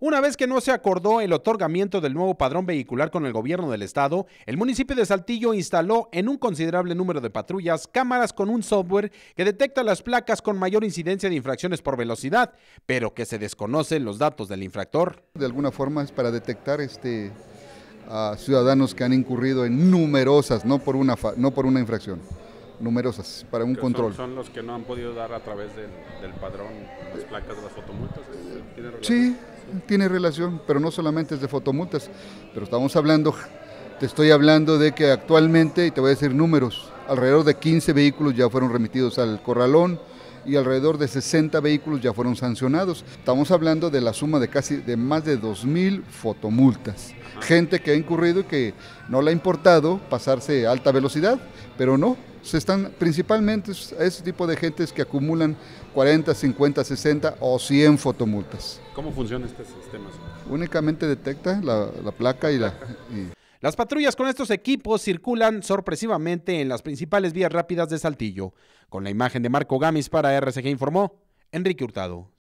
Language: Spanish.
Una vez que no se acordó el otorgamiento del nuevo padrón vehicular con el gobierno del estado, el municipio de Saltillo instaló en un considerable número de patrullas cámaras con un software que detecta las placas con mayor incidencia de infracciones por velocidad, pero que se desconocen los datos del infractor. De alguna forma es para detectar este a ciudadanos que han incurrido en numerosas, no por una no por una infracción numerosas para un control. Son, los que no han podido dar a través del, del padrón las placas de las fotomultas. Sí, tiene relación, pero no solamente es de fotomultas, pero estamos hablando, te estoy hablando de que actualmente, y te voy a decir números, alrededor de 15 vehículos ya fueron remitidos al corralón y alrededor de 60 vehículos ya fueron sancionados. Estamos hablando de la suma de casi de más de 2000 fotomultas. Gente que ha incurrido y que no le ha importado pasarse a alta velocidad, pero no, se están principalmente a ese tipo de gentes que acumulan 40, 50, 60 o 100 fotomultas. ¿Cómo funciona este sistema? Únicamente detecta la, placa y la... Las patrullas con estos equipos circulan sorpresivamente en las principales vías rápidas de Saltillo. Con la imagen de Marco Gamis para RCG informó Enrique Hurtado.